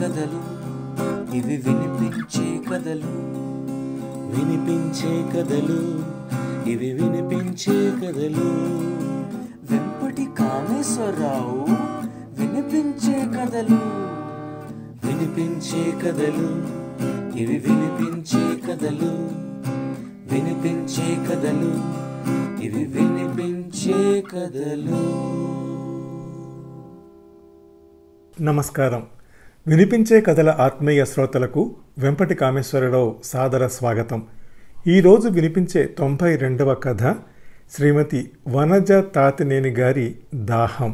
కథలు ఇవి వినిపించే కథలు వినిపించే కథలు ఇవి వినిపించే కథలు వెంపటి కామేశ్వరరావు వినిపించే కథలు వినిపించే కథలు ఇవి వినిపించే కథలు వినిపించే కథలు ఇవి వినిపించే కథలు నమస్కారం వినిపించే కథల ఆత్మీయ శ్రోతలకు వెంపటి కామేశ్వరరావు సాదర స్వాగతం ఈరోజు వినిపించే తొంభై రెండవ కథ శ్రీమతి వనజ తాతినేని గారి దాహం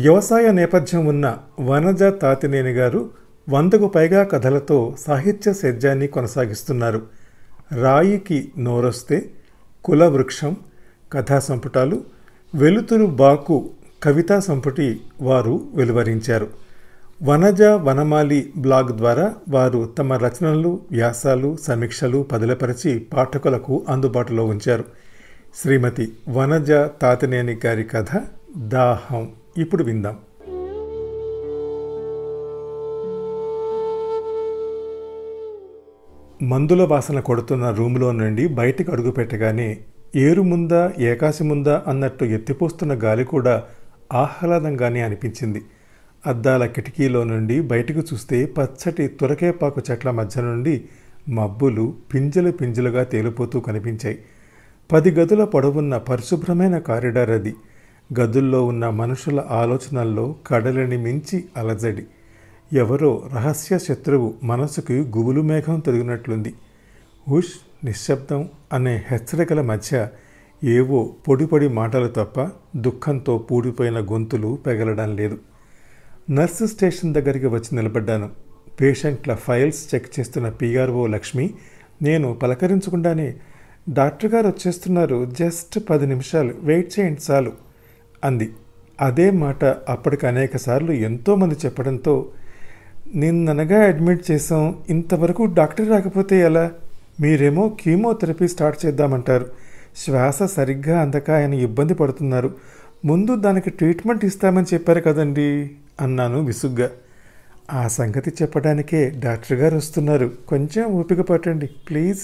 వ్యవసాయ నేపథ్యం ఉన్న వనజ తాతినేని గారు వందకు పైగా కథలతో సాహిత్య సేద్యాన్ని కొనసాగిస్తున్నారు రాయికి నోరొస్తే కులవృక్షం కథా సంపుటాలు వెలుతురు బాకు కవితా సంపుటి వారు వెలువరించారు వనజ వనమాలి బ్లాగ్ ద్వారా వారు తమ రచనలు వ్యాసాలు సమీక్షలు పదలపరిచి పాఠకులకు అందుబాటులో ఉంచారు శ్రీమతి వనజ తాతనేని గారి కథ దాహం ఇప్పుడు విందాం మందుల వాసన కొడుతున్న రూములో నుండి బయటకు అడుగుపెట్టగానే ఏరు ముందా ఏకాశముందా అన్నట్టు ఎత్తిపోస్తున్న గాలి కూడా ఆహ్లాదంగానే అనిపించింది అద్దాల కిటికీలో నుండి బయటకు చూస్తే పచ్చటి తురకేపాకు చెట్ల మధ్య నుండి మబ్బులు పింజలు పింజలుగా తేలిపోతూ కనిపించాయి పది గదుల పొడవున్న పరిశుభ్రమైన కారిడార్ అది గదుల్లో ఉన్న మనుషుల ఆలోచనల్లో కడలిని మించి అలజడి ఎవరో రహస్య శత్రువు మనసుకు గుబులు మేఘం తిరిగినట్లుంది హుష్ నిశ్శబ్దం అనే హెచ్చరికల మధ్య ఏవో పొడి పొడి మాటలు తప్ప దుఃఖంతో పూడిపోయిన గొంతులు పెగలడం లేదు నర్సు స్టేషన్ దగ్గరికి వచ్చి నిలబడ్డాను పేషెంట్ల ఫైల్స్ చెక్ చేస్తున్న పిఆర్ఓ లక్ష్మి నేను పలకరించకుండానే డాక్టర్ గారు వచ్చేస్తున్నారు జస్ట్ పది నిమిషాలు వెయిట్ చేయండి చాలు అంది అదే మాట అప్పటికి అనేక సార్లు ఎంతోమంది చెప్పడంతో నిన్ననగా అడ్మిట్ చేసాం ఇంతవరకు డాక్టర్ రాకపోతే ఎలా మీరేమో కీమోథెరపీ స్టార్ట్ చేద్దామంటారు శ్వాస సరిగ్గా అందక ఆయన ఇబ్బంది పడుతున్నారు ముందు దానికి ట్రీట్మెంట్ ఇస్తామని చెప్పారు కదండీ అన్నాను విసుగ్గా ఆ సంగతి చెప్పడానికే డాక్టర్ గారు వస్తున్నారు కొంచెం ఓపిక పట్టండి ప్లీజ్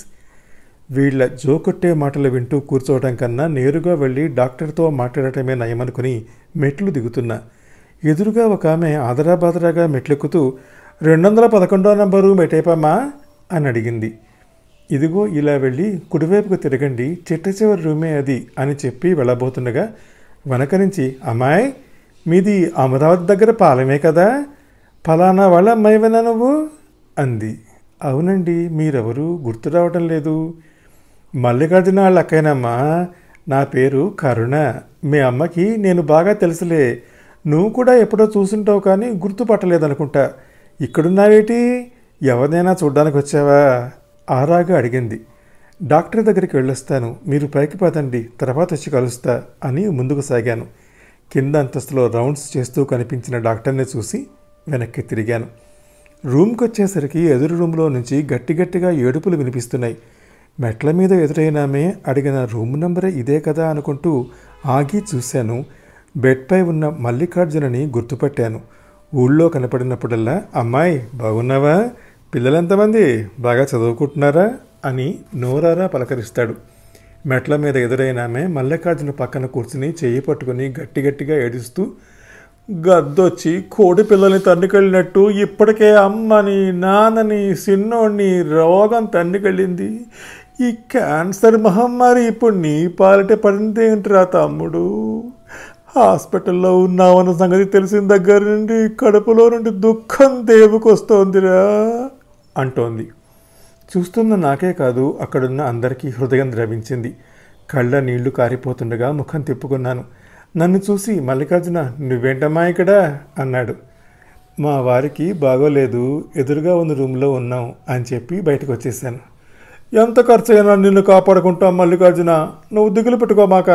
వీళ్ళ జోకొట్టే మాటలు వింటూ కూర్చోవడం కన్నా నేరుగా వెళ్ళి డాక్టర్తో మాట్లాడటమే నయమనుకుని మెట్లు దిగుతున్నా ఎదురుగా ఒక ఆమె ఆదరాబాదరాగా మెట్లెక్కుతూ రెండు వందల పదకొండో నంబరు మెటేపమ్మా అని అడిగింది ఇదిగో ఇలా వెళ్ళి కుడివైపుకు తిరగండి చిట్ట చివరి రూమే అది అని చెప్పి వెళ్ళబోతుండగా వెనక నుంచి అమ్మాయి మీది అమరావతి దగ్గర పాలమే కదా ఫలానా వాళ్ళ అమ్మాయివనా నువ్వు అంది అవునండి మీరెవరు గుర్తు రావటం లేదు మల్లికార్జున వాళ్ళ అక్కయ్యనమ్మా నా పేరు కరుణ మీ అమ్మకి నేను బాగా తెలుసులే నువ్వు కూడా ఎప్పుడో చూసుంటావు కానీ గుర్తుపట్టలేదనుకుంటా ఇక్కడున్నావేటి ఎవరినైనా చూడ్డానికి వచ్చావా ఆరాగా అడిగింది డాక్టర్ దగ్గరికి వెళ్ళొస్తాను మీరు పైకి పదండి తర్వాత వచ్చి కలుస్తా అని ముందుకు సాగాను కింద అంతస్తులో రౌండ్స్ చేస్తూ కనిపించిన డాక్టర్ని చూసి వెనక్కి తిరిగాను రూమ్కి వచ్చేసరికి ఎదురు రూమ్లో నుంచి గట్టి గట్టిగా ఏడుపులు వినిపిస్తున్నాయి మెట్ల మీద ఎదురైనామే అడిగిన రూమ్ నంబరే ఇదే కదా అనుకుంటూ ఆగి చూశాను బెడ్పై ఉన్న మల్లికార్జునని గుర్తుపట్టాను ఊళ్ళో కనపడినప్పుడల్లా అమ్మాయి బాగున్నావా పిల్లలెంతమంది బాగా చదువుకుంటున్నారా అని నోరారా పలకరిస్తాడు మెట్ల మీద ఎదురైన ఆమె మల్లెకార్జున పక్కన కూర్చుని చెయ్యి పట్టుకుని గట్టి గట్టిగా ఏడుస్తూ గద్దొచ్చి కోడి పిల్లల్ని తన్నుకెళ్ళినట్టు ఇప్పటికే అమ్మని నాన్నని సిన్నోడిని రోగం తన్నుకెళ్ళింది ఈ క్యాన్సర్ మహమ్మారి ఇప్పుడు నీ పాలిట పడింది ఏంటిరా తమ్ముడు హాస్పిటల్లో ఉన్నావన్న సంగతి తెలిసిన దగ్గర నుండి కడుపులో నుండి దుఃఖం దేవుకొస్తోందిరా అంటోంది చూస్తున్న నాకే కాదు అక్కడున్న అందరికీ హృదయం ద్రవించింది కళ్ళ నీళ్లు కారిపోతుండగా ముఖం తిప్పుకున్నాను నన్ను చూసి మల్లికార్జున నువ్వేంటమ్మా ఇక్కడ అన్నాడు మా వారికి బాగోలేదు ఎదురుగా ఉన్న రూమ్లో ఉన్నాం అని చెప్పి బయటకు వచ్చేసాను ఎంత ఖర్చు అయినా నిన్ను కాపాడుకుంటాం మల్లికార్జున నువ్వు దిగులు పెట్టుకోమాక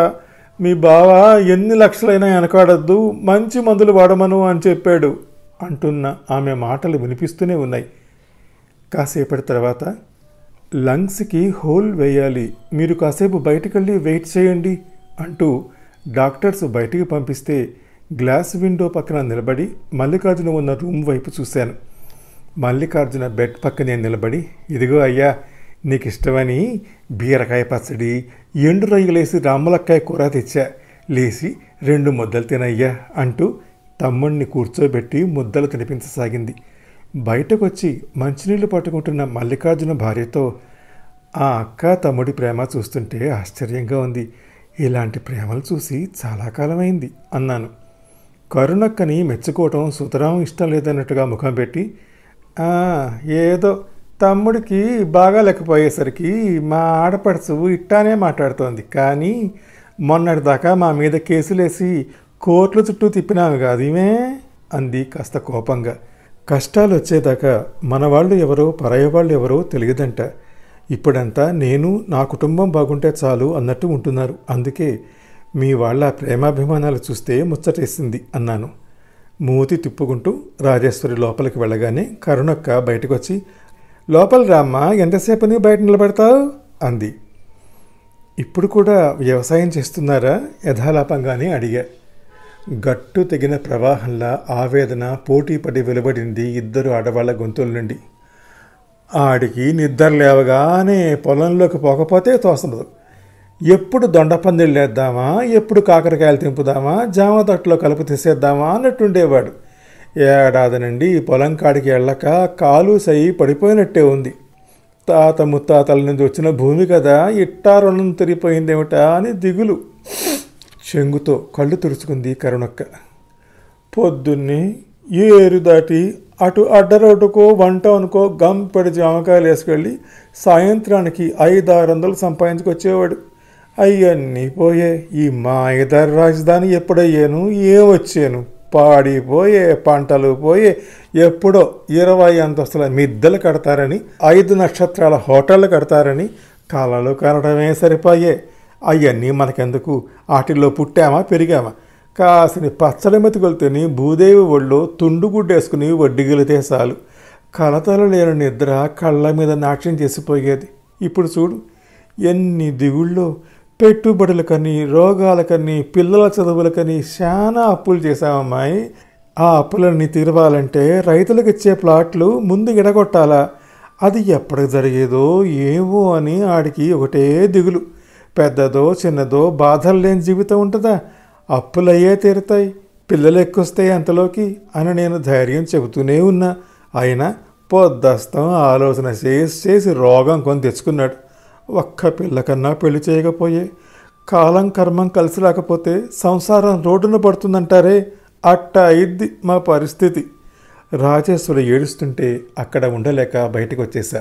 మీ బావ ఎన్ని లక్షలైనా వెనకాడద్దు మంచి మందులు వాడమను అని చెప్పాడు అంటున్న ఆమె మాటలు వినిపిస్తూనే ఉన్నాయి కాసేపటి తర్వాత లంగ్స్కి హోల్ వేయాలి మీరు కాసేపు బయటకెళ్ళి వెయిట్ చేయండి అంటూ డాక్టర్స్ బయటికి పంపిస్తే గ్లాస్ విండో పక్కన నిలబడి మల్లికార్జున ఉన్న రూమ్ వైపు చూశాను మల్లికార్జున బెడ్ పక్కనే నిలబడి ఇదిగో అయ్యా నీకు ఇష్టమని బీరకాయ పచ్చడి ఎండు రొయ్యలేసి రామలక్కాయ కూర తెచ్చా లేచి రెండు ముద్దలు తినయ్యా అంటూ తమ్ముణ్ణి కూర్చోబెట్టి ముద్దలు తినిపించసాగింది బయటకు వచ్చి మంచినీళ్లు పట్టుకుంటున్న మల్లికార్జున భార్యతో ఆ అక్క తమ్ముడి ప్రేమ చూస్తుంటే ఆశ్చర్యంగా ఉంది ఇలాంటి ప్రేమలు చూసి చాలా కాలమైంది అన్నాను కరుణక్కని మెచ్చుకోవటం సుతరాం ఇష్టం లేదన్నట్టుగా ముఖం పెట్టి ఏదో తమ్ముడికి బాగా లేకపోయేసరికి మా ఆడపడుచు ఇట్టానే మాట్లాడుతోంది కానీ మొన్నటిదాకా మా మీద కేసులేసి కోర్టుల చుట్టూ తిప్పినాము కాదు ఇవే అంది కాస్త కోపంగా కష్టాలు వచ్చేదాకా మన వాళ్ళు ఎవరో పరాయవాళ్ళు ఎవరో తెలియదంట ఇప్పుడంతా నేను నా కుటుంబం బాగుంటే చాలు అన్నట్టు ఉంటున్నారు అందుకే మీ వాళ్ళ ప్రేమాభిమానాలు చూస్తే ముచ్చటేసింది అన్నాను మూతి తిప్పుకుంటూ రాజేశ్వరి లోపలికి వెళ్ళగానే కరుణక్క బయటకు వచ్చి లోపల రామ్మ ఎంతసేపని బయట నిలబడతావు అంది ఇప్పుడు కూడా వ్యవసాయం చేస్తున్నారా యథాలాపంగానే అడిగా గట్టు తెగిన ప్రవాహంలా ఆవేదన పోటీపడి వెలువడింది ఇద్దరు ఆడవాళ్ల గొంతుల నుండి ఆడికి నిద్ర లేవగానే పొలంలోకి పోకపోతే తోసదు ఎప్పుడు దొండపందిళ్ళేద్దామా ఎప్పుడు కాకరకాయలు తింపుదామా జామ తట్లో కలుపు తీసేద్దామా అన్నట్టుండేవాడు ఏడాది నుండి పొలం కాడికి వెళ్ళక కాలు సై పడిపోయినట్టే ఉంది తాత ముత్తాతల నుంచి వచ్చిన భూమి కదా ఇట్టా రుణం తిరిగిపోయిందేమిటా అని దిగులు చెంగుతో కళ్ళు తుడుచుకుంది కరుణక్క పొద్దున్నే ఏరు దాటి అటు అడ్డరోటుకో వన్ టౌన్కో గంపడి జామకాయలు వేసుకెళ్ళి సాయంత్రానికి ఐదు ఆరు వందలు సంపాదించుకొచ్చేవాడు అవన్నీ పోయే ఈ మాయదారి రాజధాని ఎప్పుడయ్యాను ఏమొచ్చాను పాడిపోయే పంటలు పోయే ఎప్పుడో ఇరవై అంతస్తుల మిద్దెలు కడతారని ఐదు నక్షత్రాల హోటళ్ళు కడతారని కళలు కనడమే సరిపోయే అవన్నీ మనకెందుకు వాటిల్లో పుట్టామా పెరిగామా కాసిన పచ్చడి తిని భూదేవి ఒళ్ళో తుండుగుడ్డేసుకుని వడ్డిగిలితే చాలు కలతల లేని నిద్ర కళ్ళ మీద నాట్యం చేసిపోయేది ఇప్పుడు చూడు ఎన్ని దిగుళ్ళో పెట్టుబడులకని రోగాలకని పిల్లల చదువులకని చాలా అప్పులు చేశామమ్మాయి ఆ అప్పులన్నీ తీరవాలంటే రైతులకు ఇచ్చే ప్లాట్లు ముందు ఎడగొట్టాలా అది ఎప్పటికి జరిగేదో ఏవో అని ఆడికి ఒకటే దిగులు పెద్దదో చిన్నదో బాధలు లేని జీవితం ఉంటుందా అప్పులయ్యే తీరుతాయి పిల్లలు ఎక్కువస్తాయి అంతలోకి అని నేను ధైర్యం చెబుతూనే ఉన్నా అయినా పొద్దస్తం ఆలోచన చేసి చేసి రోగం కొని తెచ్చుకున్నాడు ఒక్క పిల్లకన్నా పెళ్లి చేయకపోయే కాలం కర్మం కలిసి రాకపోతే సంసారం రోడ్డున పడుతుందంటారే అట్ట అయిద్ది మా పరిస్థితి రాజేశ్వరి ఏడుస్తుంటే అక్కడ ఉండలేక బయటకు వచ్చేశా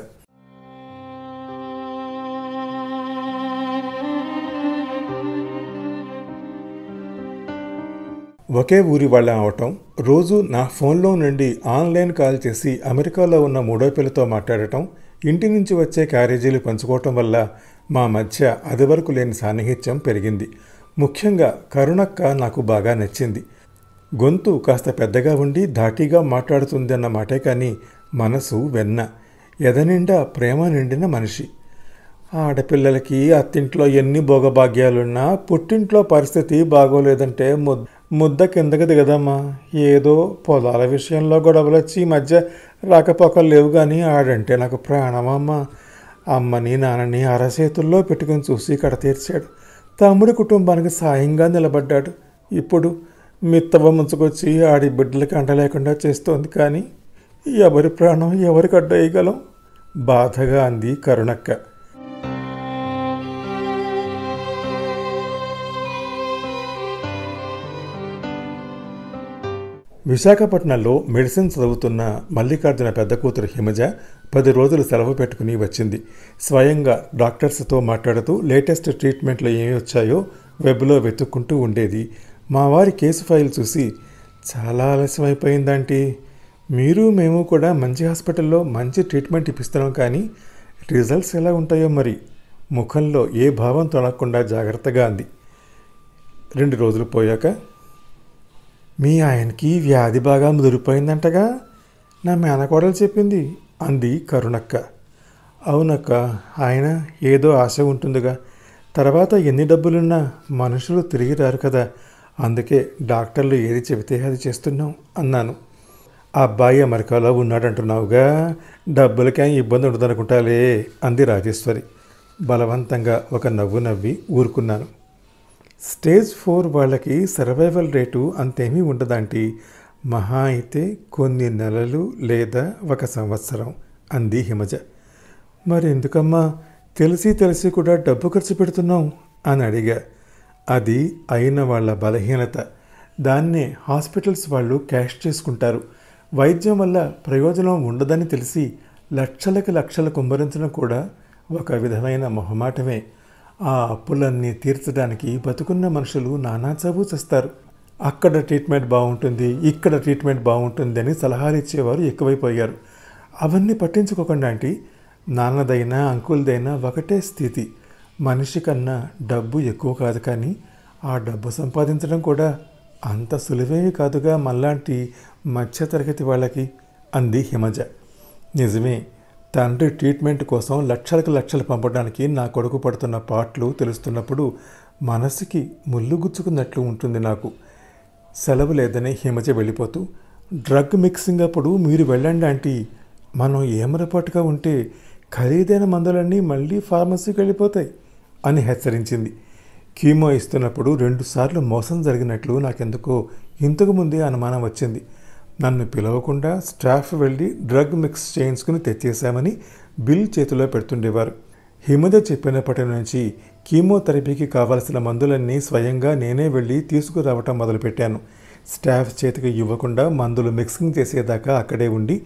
ఒకే ఊరి వాళ్ళ అవటం రోజు నా ఫోన్లో నుండి ఆన్లైన్ కాల్ చేసి అమెరికాలో ఉన్న మూడో పిల్లతో మాట్లాడటం ఇంటి నుంచి వచ్చే క్యారేజీలు పంచుకోవటం వల్ల మా మధ్య అది వరకు లేని సాన్నిహిత్యం పెరిగింది ముఖ్యంగా కరుణక్క నాకు బాగా నచ్చింది గొంతు కాస్త పెద్దగా ఉండి ధాటిగా అన్న మాటే కానీ మనసు వెన్న ఎదనిండా ప్రేమ నిండిన మనిషి ఆడపిల్లలకి అత్తింట్లో ఎన్ని భోగభాగ్యాలున్నా పుట్టింట్లో పరిస్థితి బాగోలేదంటే ముద్ద కిందకి దిగదమ్మా ఏదో పొలాల విషయంలో గొడవలు వచ్చి ఈ మధ్య రాకపోకలు లేవు కానీ ఆడంటే నాకు ప్రాణమమ్మ అమ్మని నాన్నని అరచేతుల్లో పెట్టుకుని చూసి తీర్చాడు తమ్ముడి కుటుంబానికి సాయంగా నిలబడ్డాడు ఇప్పుడు మిత్తవ ముంచుకొచ్చి ఆడి బిడ్డలకి అంటలేకుండా చేస్తోంది కానీ ఎవరి ప్రాణం ఎవరికి అడ్డేయగలం బాధగా అంది కరుణక్క విశాఖపట్నంలో మెడిసిన్ చదువుతున్న మల్లికార్జున పెద్ద కూతురు హిమజ పది రోజులు సెలవు పెట్టుకుని వచ్చింది స్వయంగా డాక్టర్స్తో మాట్లాడుతూ లేటెస్ట్ ట్రీట్మెంట్లు ఏమి వచ్చాయో వెబ్లో వెతుక్కుంటూ ఉండేది మా వారి కేసు ఫైల్ చూసి చాలా ఆలస్యం మీరు మేము కూడా మంచి హాస్పిటల్లో మంచి ట్రీట్మెంట్ ఇప్పిస్తున్నాం కానీ రిజల్ట్స్ ఎలా ఉంటాయో మరి ముఖంలో ఏ భావం తొలగకుండా జాగ్రత్తగా అంది రెండు రోజులు పోయాక మీ ఆయనకి వ్యాధి బాగా ముదిరిపోయిందంటగా నా మేనకోడలు చెప్పింది అంది కరుణక్క అవునక్క ఆయన ఏదో ఆశ ఉంటుందిగా తర్వాత ఎన్ని డబ్బులున్నా మనుషులు తిరిగి రారు కదా అందుకే డాక్టర్లు ఏది చెబితే అది చేస్తున్నాం అన్నాను ఆ అబ్బాయి అమెరికాలో ఉన్నాడంటున్నావుగా డబ్బులకేం ఇబ్బంది ఉండదనుకుంటాలే అంది రాజేశ్వరి బలవంతంగా ఒక నవ్వు నవ్వి ఊరుకున్నాను స్టేజ్ ఫోర్ వాళ్ళకి సర్వైవల్ రేటు అంతేమీ ఉండదంటి మహా అయితే కొన్ని నెలలు లేదా ఒక సంవత్సరం అంది హిమజ మరి ఎందుకమ్మా తెలిసి తెలిసి కూడా డబ్బు ఖర్చు పెడుతున్నాం అని అడిగా అది అయిన వాళ్ళ బలహీనత దాన్నే హాస్పిటల్స్ వాళ్ళు క్యాష్ చేసుకుంటారు వైద్యం వల్ల ప్రయోజనం ఉండదని తెలిసి లక్షలకు లక్షలు కుమ్మరించడం కూడా ఒక విధమైన మొహమాటమే ఆ అప్పులన్నీ తీర్చడానికి బతుకున్న మనుషులు నానా చదువు చేస్తారు అక్కడ ట్రీట్మెంట్ బాగుంటుంది ఇక్కడ ట్రీట్మెంట్ బాగుంటుంది అని సలహాలు ఇచ్చేవారు ఎక్కువైపోయారు అవన్నీ పట్టించుకోకుండా అంటే నాన్నదైనా అంకుల్దైనా ఒకటే స్థితి మనిషి కన్నా డబ్బు ఎక్కువ కాదు కానీ ఆ డబ్బు సంపాదించడం కూడా అంత సులువేమి కాదుగా మళ్ళాంటి మధ్యతరగతి వాళ్ళకి అంది హిమజ నిజమే తండ్రి ట్రీట్మెంట్ కోసం లక్షలకు లక్షలు పంపడానికి నా కొడుకు పడుతున్న పాటలు తెలుస్తున్నప్పుడు మనసుకి ముళ్ళు గుచ్చుకున్నట్లు ఉంటుంది నాకు సెలవు లేదని హిమజ వెళ్ళిపోతూ డ్రగ్ మిక్సింగ్ అప్పుడు మీరు వెళ్ళండి ఆంటీ మనం ఏమరపాటుగా ఉంటే ఖరీదైన మందులన్నీ మళ్ళీ ఫార్మసీకి వెళ్ళిపోతాయి అని హెచ్చరించింది కీమో ఇస్తున్నప్పుడు రెండుసార్లు మోసం జరిగినట్లు నాకెందుకో ఇంతకుముందే అనుమానం వచ్చింది నన్ను పిలవకుండా స్టాఫ్ వెళ్ళి డ్రగ్ మిక్స్ చేయించుకుని తెచ్చేశామని బిల్ చేతిలో పెడుతుండేవారు హిమద చెప్పినప్పటి నుంచి కీమోథెరపీకి కావాల్సిన మందులన్నీ స్వయంగా నేనే వెళ్ళి తీసుకురావటం మొదలుపెట్టాను స్టాఫ్ చేతికి ఇవ్వకుండా మందులు మిక్సింగ్ చేసేదాకా అక్కడే ఉండి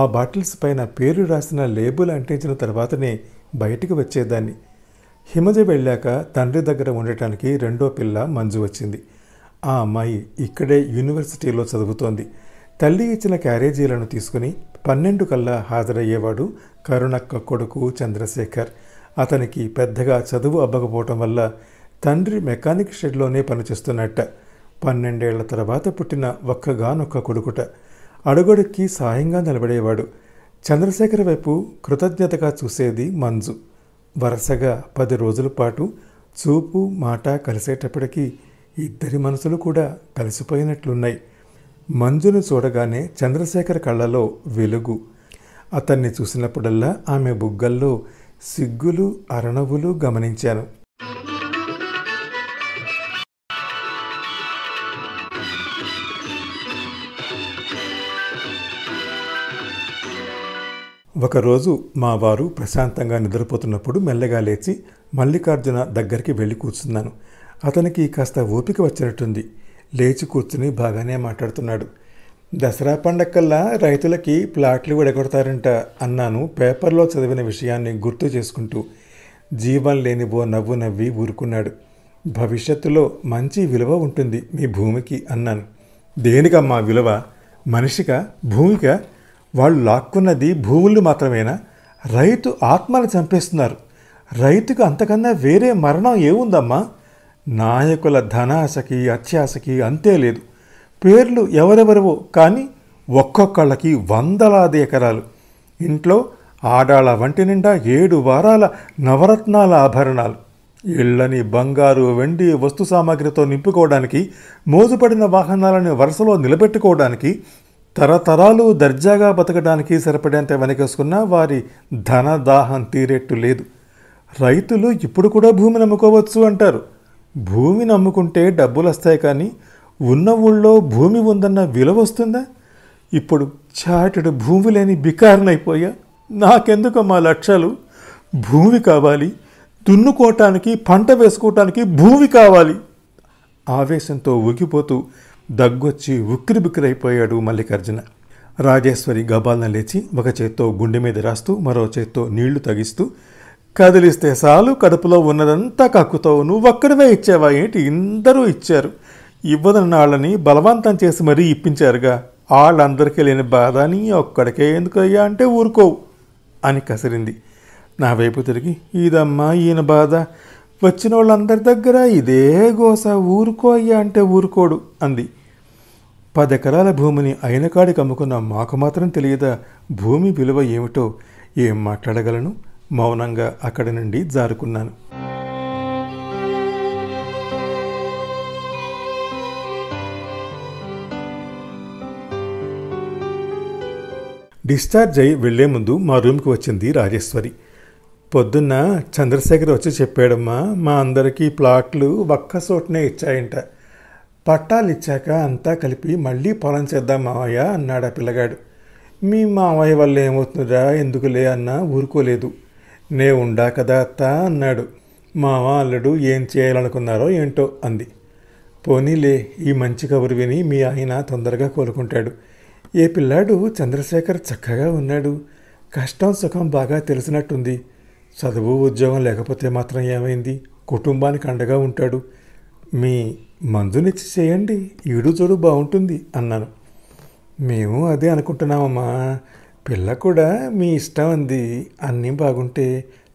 ఆ బాటిల్స్ పైన పేరు రాసిన లేబుల్ అంటించిన తర్వాతనే బయటికి వచ్చేదాన్ని హిమజ వెళ్ళాక తండ్రి దగ్గర ఉండటానికి రెండో పిల్ల మంజు వచ్చింది ఆ అమ్మాయి ఇక్కడే యూనివర్సిటీలో చదువుతోంది తల్లి ఇచ్చిన క్యారేజీలను తీసుకుని పన్నెండు కల్లా హాజరయ్యేవాడు కరుణక్క కొడుకు చంద్రశేఖర్ అతనికి పెద్దగా చదువు అబ్బకపోవటం వల్ల తండ్రి మెకానిక్ షెడ్లోనే పనిచేస్తున్నట్ట పన్నెండేళ్ల తర్వాత పుట్టిన ఒక్కగానొక్క కొడుకుట అడుగడుక్కి సాయంగా నిలబడేవాడు చంద్రశేఖర్ వైపు కృతజ్ఞతగా చూసేది మంజు వరుసగా పది రోజుల పాటు చూపు మాట కలిసేటప్పటికీ ఇద్దరి మనసులు కూడా కలిసిపోయినట్లున్నాయి మంజును చూడగానే చంద్రశేఖర్ కళ్ళలో వెలుగు అతన్ని చూసినప్పుడల్లా ఆమె బుగ్గల్లో సిగ్గులు అరణవులు గమనించాను ఒకరోజు మా వారు ప్రశాంతంగా నిద్రపోతున్నప్పుడు మెల్లగా లేచి మల్లికార్జున దగ్గరికి వెళ్ళి కూర్చున్నాను అతనికి కాస్త ఓపిక వచ్చినట్టుంది లేచి కూర్చుని బాగానే మాట్లాడుతున్నాడు దసరా పండగల్లా రైతులకి ప్లాట్లు విడగొడతారంట అన్నాను పేపర్లో చదివిన విషయాన్ని గుర్తు చేసుకుంటూ జీవం లేని ఓ నవ్వు నవ్వి ఊరుకున్నాడు భవిష్యత్తులో మంచి విలువ ఉంటుంది మీ భూమికి అన్నాను దేనికమ్మా విలువ మనిషిగా భూమిక వాళ్ళు లాక్కున్నది భూములు మాత్రమేనా రైతు ఆత్మను చంపేస్తున్నారు రైతుకు అంతకన్నా వేరే మరణం ఏముందమ్మా నాయకుల ధనాశకి అత్యాశకి అంతే లేదు పేర్లు ఎవరెవరివో కానీ ఒక్కొక్కళ్ళకి వందలాది ఎకరాలు ఇంట్లో ఆడాళ్ళ వంటి నిండా ఏడు వారాల నవరత్నాల ఆభరణాలు ఇళ్ళని బంగారు వెండి వస్తు సామాగ్రితో నింపుకోవడానికి మోజుపడిన వాహనాలను వరుసలో నిలబెట్టుకోవడానికి తరతరాలు దర్జాగా బతకడానికి సరిపడేంత వెనకేసుకున్న వారి ధన దాహం తీరేట్టు లేదు రైతులు ఇప్పుడు కూడా భూమిని అమ్ముకోవచ్చు అంటారు భూమిని నమ్ముకుంటే డబ్బులు వస్తాయి కానీ ఉన్న ఊళ్ళో భూమి ఉందన్న విలువ వస్తుందా ఇప్పుడు చాటడు భూమి లేని బికారనైపోయా నాకెందుకు మా లక్ష్యాలు భూమి కావాలి దున్నుకోవటానికి పంట వేసుకోవటానికి భూమి కావాలి ఆవేశంతో ఊగిపోతూ దగ్గొచ్చి ఉక్కిరి బిక్కిరైపోయాడు మల్లికార్జున రాజేశ్వరి గబాలన లేచి ఒక చేత్తో గుండె మీద రాస్తూ మరో చేత్తో నీళ్లు తగిస్తూ కదిలిస్తే చాలు కడుపులో ఉన్నదంతా కక్కుతావు నువ్వు ఒక్కడివే ఇచ్చావా ఏంటి ఇందరూ ఇచ్చారు ఇవ్వదన్నాళ్ళని వాళ్ళని బలవంతం చేసి మరీ ఇప్పించారుగా వాళ్ళందరికీ లేని బాధ నీ ఒక్కడికే అయ్యా అంటే ఊరుకోవు అని కసిరింది నా వైపు తిరిగి ఇదమ్మా ఈయన బాధ వచ్చిన వాళ్ళందరి దగ్గర ఇదే గోస ఊరుకో అయ్యా అంటే ఊరుకోడు అంది పదెకరాల భూమిని అయినకాడికి అమ్ముకున్న మాకు మాత్రం తెలియదా భూమి విలువ ఏమిటో ఏం మాట్లాడగలను మౌనంగా అక్కడి నుండి జారుకున్నాను డిశ్చార్జ్ అయి వెళ్లే ముందు మా రూమ్కి వచ్చింది రాజేశ్వరి పొద్దున్న చంద్రశేఖర్ వచ్చి చెప్పాడమ్మా మా అందరికీ ప్లాట్లు ఒక్క చోటనే ఇచ్చాయంట పట్టాలు ఇచ్చాక అంతా కలిపి మళ్ళీ పొలం చేద్దాం మావయ్య అన్నాడు ఆ పిల్లగాడు మీ మావయ్య వల్ల ఏమవుతుందా ఎందుకులే అన్న ఊరుకోలేదు నే ఉండా కదా అత్త అన్నాడు మామ అల్లుడు ఏం చేయాలనుకున్నారో ఏంటో అంది పోనీలే ఈ మంచి కబురు విని మీ ఆయన తొందరగా కోలుకుంటాడు ఏ పిల్లాడు చంద్రశేఖర్ చక్కగా ఉన్నాడు కష్టం సుఖం బాగా తెలిసినట్టుంది చదువు ఉద్యోగం లేకపోతే మాత్రం ఏమైంది కుటుంబానికి అండగా ఉంటాడు మీ మందునిచ్చి చేయండి ఈడు చూడు బాగుంటుంది అన్నాను మేము అదే అనుకుంటున్నామమ్మా పిల్ల కూడా మీ ఇష్టం అంది అన్నీ బాగుంటే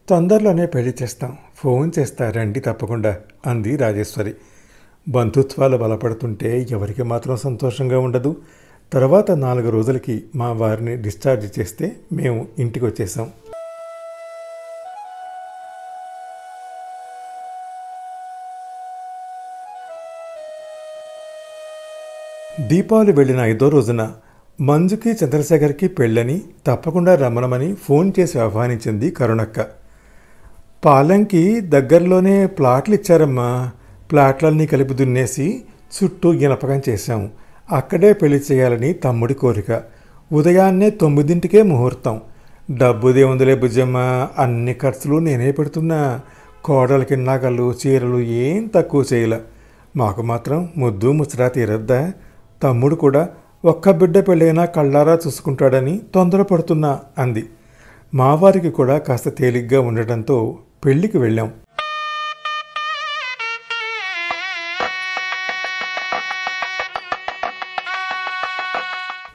తొందరలోనే పెళ్లి చేస్తాం ఫోన్ చేస్తా రండి తప్పకుండా అంది రాజేశ్వరి బంధుత్వాలు బలపడుతుంటే ఎవరికి మాత్రం సంతోషంగా ఉండదు తర్వాత నాలుగు రోజులకి మా వారిని డిశ్చార్జ్ చేస్తే మేము ఇంటికి వచ్చేసాం దీపావళి వెళ్ళిన ఐదో రోజున మంజుకి చంద్రశేఖర్కి పెళ్ళని తప్పకుండా రమ్మనమని ఫోన్ చేసి ఆహ్వానించింది కరుణక్క పాలెంకి దగ్గరలోనే ప్లాట్లు ఇచ్చారమ్మా ప్లాట్లన్నీ కలిపి దున్నేసి చుట్టూ జ్ఞాపకం చేశాం అక్కడే పెళ్లి చేయాలని తమ్ముడి కోరిక ఉదయాన్నే తొమ్మిదింటికే ముహూర్తం డబ్బుదేముందులే బుజ్జమ్మ అన్ని ఖర్చులు నేనే పెడుతున్నా కోడలకి నగలు చీరలు ఏం తక్కువ చేయలే మాకు మాత్రం ముద్దు ముచ్చరా తీరద్దా తమ్ముడు కూడా ఒక్క బిడ్డ పెళ్ళైనా కళ్ళారా చూసుకుంటాడని తొందరపడుతున్నా అంది మావారికి కూడా కాస్త తేలిగ్గా ఉండటంతో పెళ్లికి వెళ్ళాం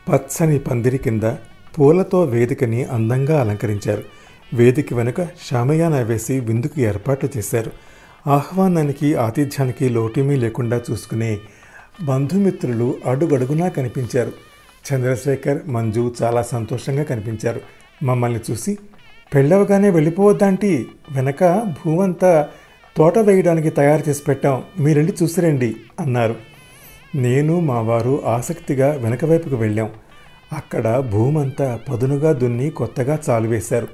పచ్చని పందిరి కింద పూలతో వేదికని అందంగా అలంకరించారు వేదిక వెనుక శామయాన వేసి విందుకు ఏర్పాట్లు చేశారు ఆహ్వానానికి ఆతిథ్యానికి లోటిమీ లేకుండా చూసుకునే బంధుమిత్రులు అడుగడుగునా కనిపించారు చంద్రశేఖర్ మంజు చాలా సంతోషంగా కనిపించారు మమ్మల్ని చూసి పెళ్ళవగానే వెళ్ళిపోవద్దాంటి వెనక భూమంతా తోట వేయడానికి తయారు చేసి పెట్టాం మీరెళ్ళి చూసిరండి అన్నారు నేను మా వారు ఆసక్తిగా వెనక వైపుకు వెళ్ళాం అక్కడ భూమంతా పదునుగా దున్ని కొత్తగా చాలు వేశారు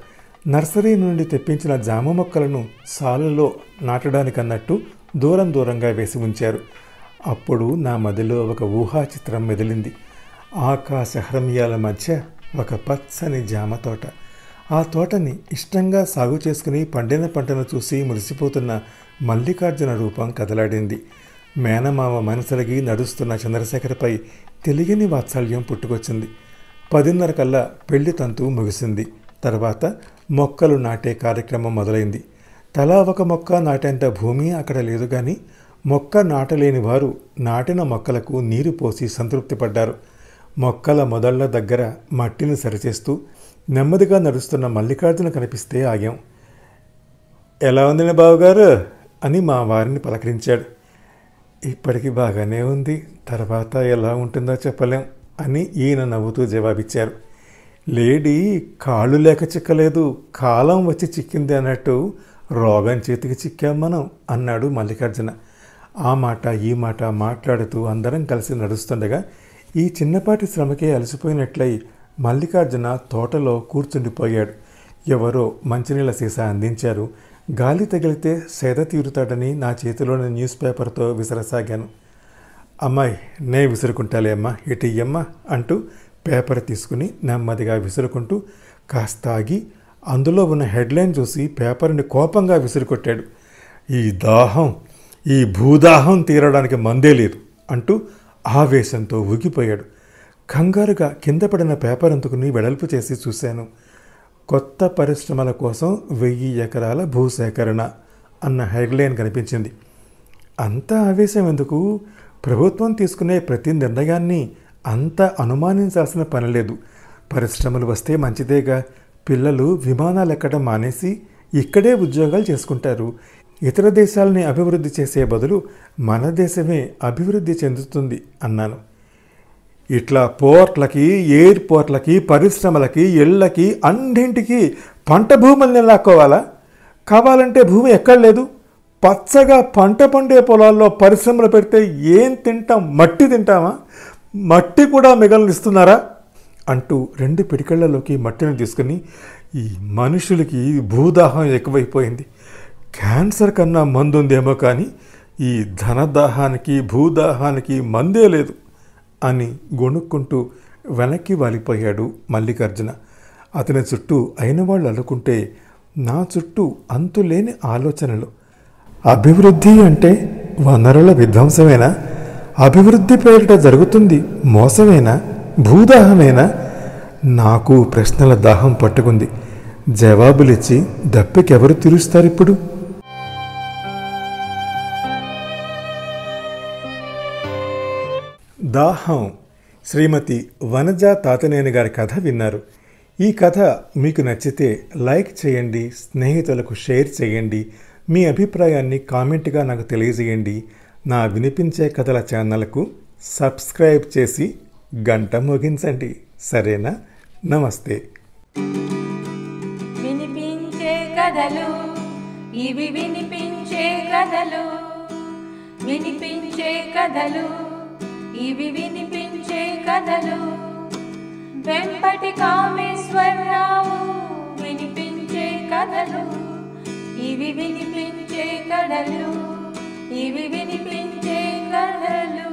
నర్సరీ నుండి తెప్పించిన జామ మొక్కలను సాలలో నాటడానికన్నట్టు దూరం దూరంగా వేసి ఉంచారు అప్పుడు నా మదిలో ఒక ఊహాచిత్రం మెదిలింది ఆకాశ హ్రమ్యాల మధ్య ఒక పచ్చని జామ తోట ఆ తోటని ఇష్టంగా సాగు చేసుకుని పండిన పంటను చూసి మురిసిపోతున్న మల్లికార్జున రూపం కదలాడింది మేనమామ మనసలిగి నడుస్తున్న చంద్రశేఖర్పై తెలియని వాత్సల్యం పుట్టుకొచ్చింది పదిన్నర కల్లా పెళ్లి తంతు ముగిసింది తర్వాత మొక్కలు నాటే కార్యక్రమం మొదలైంది తలా ఒక మొక్క నాటేంత భూమి అక్కడ లేదు కానీ మొక్క నాటలేని వారు నాటిన మొక్కలకు నీరు పోసి సంతృప్తి పడ్డారు మొక్కల మొదళ్ల దగ్గర మట్టిని సరిచేస్తూ నెమ్మదిగా నడుస్తున్న మల్లికార్జున కనిపిస్తే ఆగాం ఎలా ఉందని బావుగారు అని మా వారిని పలకరించాడు ఇప్పటికి బాగానే ఉంది తర్వాత ఎలా ఉంటుందో చెప్పలేం అని ఈయన నవ్వుతూ జవాబిచ్చారు లేడీ కాళ్ళు లేక చిక్కలేదు కాలం వచ్చి చిక్కింది అన్నట్టు రోగం చేతికి చిక్కాం మనం అన్నాడు మల్లికార్జున ఆ మాట ఈ మాట మాట్లాడుతూ అందరం కలిసి నడుస్తుండగా ఈ చిన్నపాటి శ్రమకే అలసిపోయినట్లయి మల్లికార్జున తోటలో కూర్చుండిపోయాడు ఎవరో మంచినీళ్ళ సీసా అందించారు గాలి తగిలితే సేద తీరుతాడని నా చేతిలోని న్యూస్ పేపర్తో విసరసాగాను అమ్మాయి నే విసురుకుంటాలే అమ్మా ఇటు ఇయ్యమ్మా అంటూ పేపర్ తీసుకుని నెమ్మదిగా విసురుకుంటూ కాస్త ఆగి అందులో ఉన్న హెడ్లైన్ చూసి పేపర్ని కోపంగా విసురుకొట్టాడు ఈ దాహం ఈ భూదాహం తీరడానికి మందే లేదు అంటూ ఆవేశంతో ఊగిపోయాడు కంగారుగా కింద పడిన పేపర్ అందుకుని వెడల్పు చేసి చూశాను కొత్త పరిశ్రమల కోసం వెయ్యి ఎకరాల భూసేకరణ అన్న హెడ్లైన్ కనిపించింది అంత ఆవేశం ఎందుకు ప్రభుత్వం తీసుకునే ప్రతి నిర్ణయాన్ని అంత అనుమానించాల్సిన పని లేదు పరిశ్రమలు వస్తే మంచిదేగా పిల్లలు విమానాలు ఎక్కడం మానేసి ఇక్కడే ఉద్యోగాలు చేసుకుంటారు ఇతర దేశాలని అభివృద్ధి చేసే బదులు మన దేశమే అభివృద్ధి చెందుతుంది అన్నాను ఇట్లా పోర్ట్లకి ఎయిర్పోర్ట్లకి పరిశ్రమలకి ఇళ్ళకి అన్నింటికి పంట భూముల్ని లాక్కోవాలా కావాలంటే భూమి ఎక్కడ లేదు పచ్చగా పంట పండే పొలాల్లో పరిశ్రమలు పెడితే ఏం తింటాం మట్టి తింటామా మట్టి కూడా మిగలనిస్తున్నారా అంటూ రెండు పిడికళ్ళలోకి మట్టిని తీసుకుని ఈ మనుషులకి భూదాహం ఎక్కువైపోయింది క్యాన్సర్ కన్నా మందు ఉందేమో కానీ ఈ ధనదాహానికి భూదాహానికి మందే లేదు అని గొణుక్కుంటూ వెనక్కి వాలిపోయాడు మల్లికార్జున అతని చుట్టూ అయిన వాళ్ళు అనుకుంటే నా చుట్టూ అంతులేని ఆలోచనలు అభివృద్ధి అంటే వనరుల విధ్వంసమేనా అభివృద్ధి పేరిట జరుగుతుంది మోసమేనా భూదాహమేనా నాకు ప్రశ్నల దాహం పట్టుకుంది జవాబులిచ్చి దప్పికెవరు తీరుస్తారు ఇప్పుడు దాహం శ్రీమతి వనజ తాతనేని గారి కథ విన్నారు ఈ కథ మీకు నచ్చితే లైక్ చేయండి స్నేహితులకు షేర్ చేయండి మీ అభిప్రాయాన్ని కామెంట్గా నాకు తెలియజేయండి నా వినిపించే కథల ఛానల్కు సబ్స్క్రైబ్ చేసి గంట మోగించండి సరేనా నమస్తే వినిపించే కథలు ఇవి వినిపించే కథలు వినిపించే కథలు ఇవి వినిపించే కథలు వెంపటి కామేశ్వరరావు వినిపించే కథలు ఇవి వినిపించే కథలు ఇవి వినిపించే కథలు